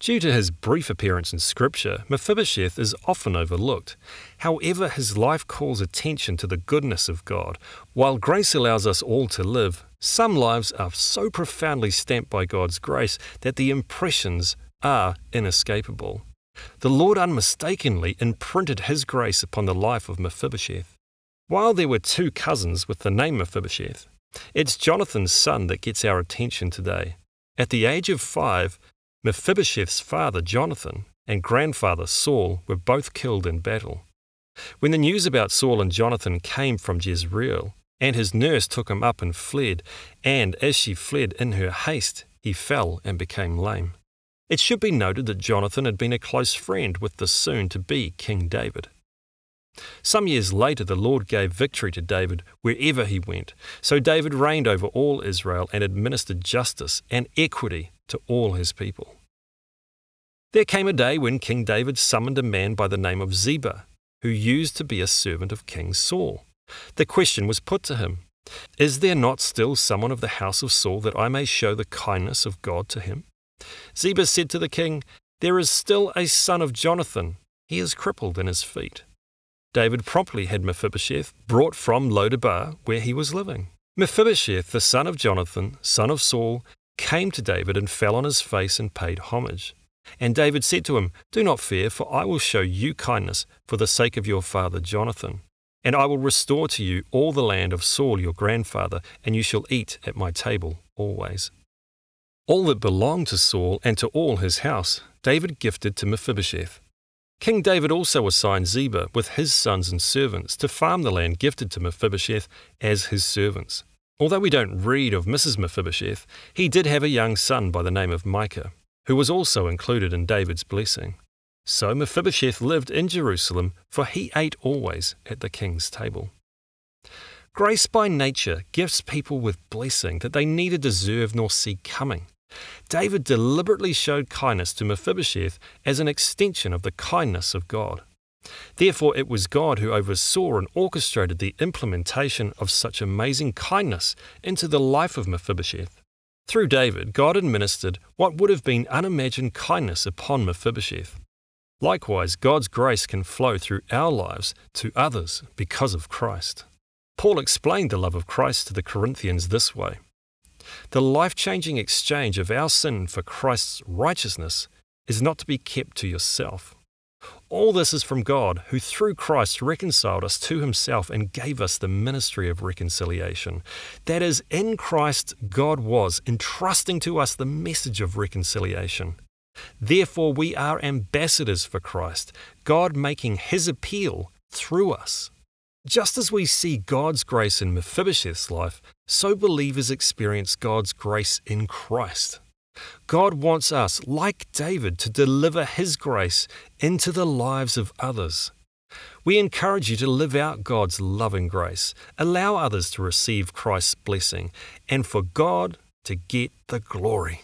Due to his brief appearance in Scripture, Mephibosheth is often overlooked. However, his life calls attention to the goodness of God. While grace allows us all to live, some lives are so profoundly stamped by God's grace that the impressions are inescapable. The Lord unmistakably imprinted his grace upon the life of Mephibosheth. While there were two cousins with the name Mephibosheth, it's Jonathan's son that gets our attention today. At the age of five, Mephibosheth's father Jonathan and grandfather Saul were both killed in battle. When the news about Saul and Jonathan came from Jezreel, and his nurse took him up and fled, and as she fled in her haste, he fell and became lame. It should be noted that Jonathan had been a close friend with the soon to be King David. Some years later, the Lord gave victory to David wherever he went, so David reigned over all Israel and administered justice and equity to all his people. There came a day when King David summoned a man by the name of Ziba, who used to be a servant of King Saul. The question was put to him Is there not still someone of the house of Saul that I may show the kindness of God to him? Ziba said to the king, There is still a son of Jonathan. He is crippled in his feet. David promptly had Mephibosheth brought from Lodabar, where he was living. Mephibosheth, the son of Jonathan, son of Saul, came to David and fell on his face and paid homage. And David said to him, Do not fear, for I will show you kindness for the sake of your father Jonathan. And I will restore to you all the land of Saul your grandfather, and you shall eat at my table always. All that belonged to Saul and to all his house, David gifted to Mephibosheth. King David also assigned Ziba with his sons and servants to farm the land gifted to Mephibosheth as his servants, Although we don't read of Mrs. Mephibosheth, he did have a young son by the name of Micah, who was also included in David's blessing. So Mephibosheth lived in Jerusalem, for he ate always at the king's table. Grace by nature gifts people with blessing that they neither deserve nor see coming. David deliberately showed kindness to Mephibosheth as an extension of the kindness of God. Therefore, it was God who oversaw and orchestrated the implementation of such amazing kindness into the life of Mephibosheth. Through David, God administered what would have been unimagined kindness upon Mephibosheth. Likewise, God's grace can flow through our lives to others because of Christ. Paul explained the love of Christ to the Corinthians this way The life changing exchange of our sin for Christ's righteousness is not to be kept to yourself. All this is from God, who through Christ reconciled us to himself and gave us the ministry of reconciliation. That is, in Christ, God was entrusting to us the message of reconciliation. Therefore, we are ambassadors for Christ, God making his appeal through us. Just as we see God's grace in Mephibosheth's life, so believers experience God's grace in Christ. God wants us, like David, to deliver His grace into the lives of others. We encourage you to live out God's loving grace, allow others to receive Christ's blessing, and for God to get the glory.